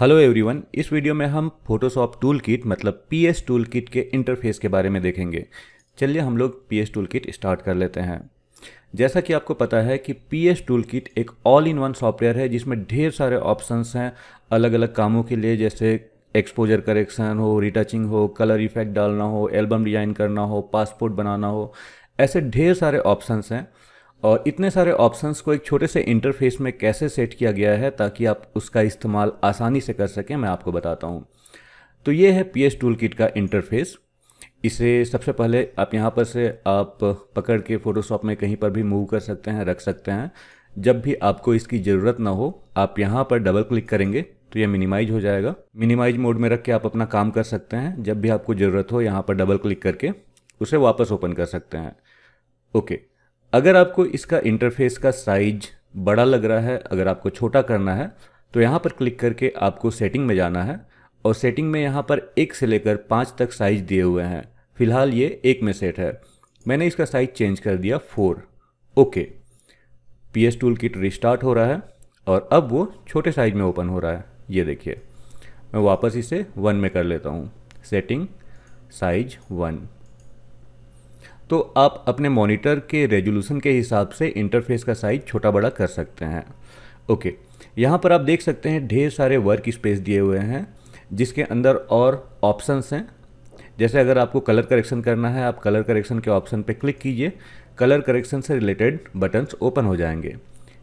hello everyone इस video में हम फोटोशॉप टूल किट मतलब पी एस टूल किट के इंटरफेस के बारे में देखेंगे चलिए हम लोग P S tool kit start कर लेते हैं जैसा कि आपको पता है कि पी एस टूल किट एक ऑल इन वन सॉफ्टवेयर है जिसमें ढेर सारे ऑप्शंस हैं अलग अलग कामों के लिए जैसे एक्सपोजर करेक्शन हो रिटचिंग हो कलर इफेक्ट डालना हो एल्बम डिज़ाइन करना हो पासपोर्ट बनाना हो ऐसे ढेर सारे ऑप्शंस हैं और इतने सारे ऑप्शंस को एक छोटे से इंटरफेस में कैसे सेट किया गया है ताकि आप उसका इस्तेमाल आसानी से कर सकें मैं आपको बताता हूँ तो ये है पी एस टूल किट का इंटरफेस इसे सबसे पहले आप यहाँ पर से आप पकड़ के फ़ोटोशॉप में कहीं पर भी मूव कर सकते हैं रख सकते हैं जब भी आपको इसकी ज़रूरत ना हो आप यहाँ पर डबल क्लिक करेंगे तो ये मिनिमाइज हो जाएगा मिनिमाइज मोड में रख के आप अपना काम कर सकते हैं जब भी आपको ज़रूरत हो यहाँ पर डबल क्लिक करके उसे वापस ओपन कर सकते हैं ओके अगर आपको इसका इंटरफेस का साइज बड़ा लग रहा है अगर आपको छोटा करना है तो यहाँ पर क्लिक करके आपको सेटिंग में जाना है और सेटिंग में यहाँ पर एक से लेकर पाँच तक साइज दिए हुए हैं फिलहाल ये एक में सेट है मैंने इसका साइज चेंज कर दिया four okay P S tool kit restart हो रहा है और अब वो छोटे साइज में ओपन हो रहा है ये देखिए मैं वापस इसे वन में कर लेता हूँ सेटिंग साइज वन तो आप अपने मॉनिटर के रेजोल्यूशन के हिसाब से इंटरफेस का साइज छोटा बड़ा कर सकते हैं ओके यहाँ पर आप देख सकते हैं ढेर सारे वर्क स्पेस दिए हुए हैं जिसके अंदर और ऑप्शंस हैं जैसे अगर आपको कलर करेक्शन करना है आप कलर करेक्शन के ऑप्शन पर क्लिक कीजिए कलर करेक्शन से रिलेटेड बटन्स ओपन हो जाएंगे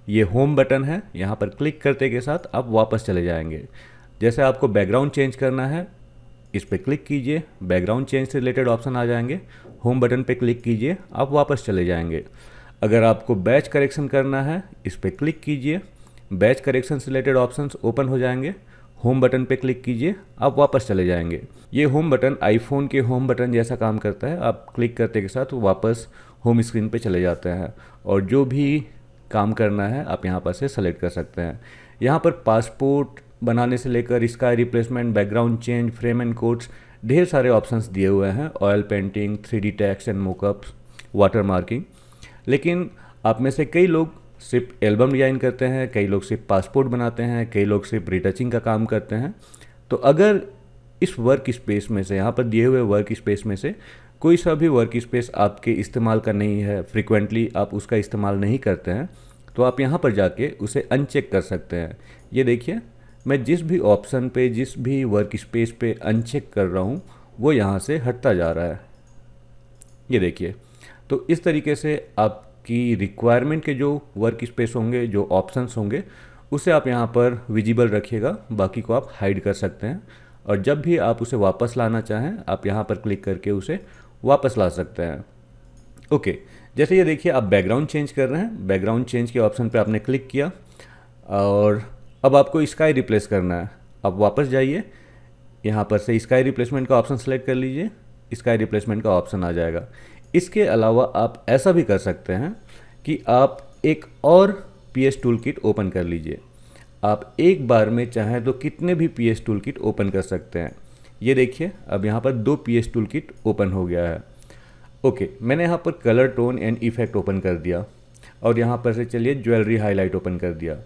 ये होम बटन है यहाँ पर क्लिक करते के साथ आप वापस चले जाएंगे जैसे आपको बैकग्राउंड चेंज करना है इस पर क्लिक कीजिए बैकग्राउंड चेंज से रिलेटेड ऑप्शन आ जाएंगे होम बटन पर क्लिक कीजिए आप वापस चले जाएंगे अगर आपको बैच करेक्शन करना है इस पर क्लिक कीजिए batch correction related options open हो जाएंगे होम बटन पे क्लिक कीजिए आप वापस चले जाएंगे ये होम बटन आईफोन के होम बटन जैसा काम करता है आप क्लिक करते के साथ वापस होम स्क्रीन पे चले जाते हैं और जो भी काम करना है आप यहाँ पर से सेलेक्ट कर सकते हैं यहाँ पर पासपोर्ट बनाने से लेकर इसका replacement background change frame and codes ढेर सारे ऑप्शंस दिए हुए हैं oil painting three D text and mockups watermarking लेकिन आप में से कई लोग सिर्फ एल्बम डिजाइन करते हैं कई लोग सिर्फ पासपोर्ट बनाते हैं कई लोग सिर्फ रिटचिंग का काम करते हैं तो अगर इस वर्क स्पेस में से यहाँ पर दिए हुए वर्क स्पेस में से कोई सा भी वर्क स्पेस आपके इस्तेमाल का नहीं है फ्रिक्वेंटली आप उसका इस्तेमाल नहीं करते हैं तो आप यहाँ पर जाके उसे अनचेक कर सकते हैं ये देखिए मैं जिस भी ऑप्शन पे जिस भी वर्क स्पेस पे अनचेक कर रहा हूँ वो यहाँ से हटता जा रहा है ये देखिए तो इस तरीके से आपकी रिक्वायरमेंट के जो वर्क स्पेस होंगे जो ऑप्शंस होंगे उसे आप यहाँ पर विजिबल रखिएगा बाकी को आप हाइड कर सकते हैं और जब भी आप उसे वापस लाना चाहें आप यहाँ पर क्लिक करके उसे वापस ला सकते हैं ओके जैसे ये देखिए आप बैकग्राउंड चेंज कर रहे हैं बैकग्राउंड चेंज के ऑप्शन पर आपने क्लिक किया और अब आपको स्काई रिप्लेस करना है अब वापस जाइए यहाँ पर से स्काई रिप्लेसमेंट का ऑप्शन सेलेक्ट कर लीजिए स्काई रिप्लेसमेंट का ऑप्शन आ जाएगा इसके अलावा आप ऐसा भी कर सकते हैं कि आप एक और P S tool kit open कर लीजिए आप एक बार में चाहें तो कितने भी P S tool kit open कर सकते हैं ये देखिए अब यहाँ पर दो P S tool kit open हो गया है ओके मैंने यहाँ पर colour tone and effect open कर दिया और यहाँ पर से चलिए ज्वेलरी हाईलाइट ओपन कर दिया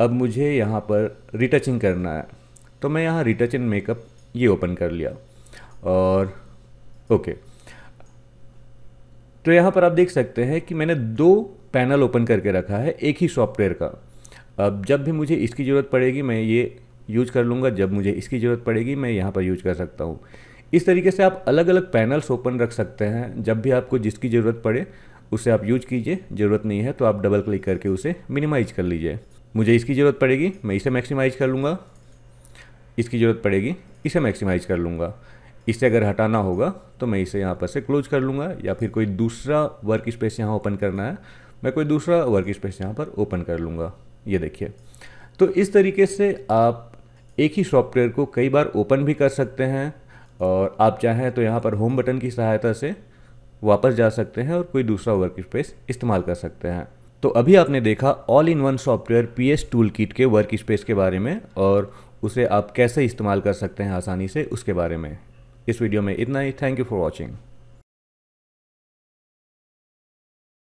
अब मुझे यहाँ पर रिटचिंग करना है तो मैं यहाँ रिटच इन मेकअप ये ओपन कर लिया और ओके तो यहाँ पर आप देख सकते हैं कि मैंने दो पैनल ओपन करके रखा है एक ही सॉफ्टवेयर का अब जब भी मुझे इसकी ज़रूरत पड़ेगी मैं ये यूज कर लूँगा जब मुझे इसकी ज़रूरत पड़ेगी मैं यहाँ पर यूज कर सकता हूँ इस तरीके से आप अलग अलग पैनल्स ओपन रख सकते हैं जब भी आपको जिसकी ज़रूरत पड़े उसे आप यूज कीजिए ज़रूरत नहीं है तो आप डबल क्लिक करके उसे मिनिमाइज कर लीजिए मुझे इसकी ज़रूरत पड़ेगी मैं इसे मैक्सिमाइज कर लूँगा इसकी ज़रूरत पड़ेगी इसे मैक्सिमाइज कर लूँगा इसे अगर हटाना होगा तो मैं इसे यहाँ पर से क्लोज कर लूँगा या फिर कोई दूसरा वर्क स्पेस यहाँ ओपन करना है मैं कोई दूसरा वर्क स्पेस यहाँ पर ओपन कर लूँगा ये देखिए तो इस तरीके से आप एक ही सॉफ्टवेयर को कई बार ओपन भी कर सकते हैं और आप चाहें तो यहाँ पर होम बटन की सहायता से वापस जा सकते हैं और कोई दूसरा वर्क स्पेस इस्तेमाल कर सकते हैं तो अभी आपने देखा all in one software P S tool kit के वर्क स्पेस के बारे में और उसे आप कैसे इस्तेमाल कर सकते हैं आसानी से उसके बारे में इस वीडियो में इतना ही थैंक यू फॉर वॉचिंग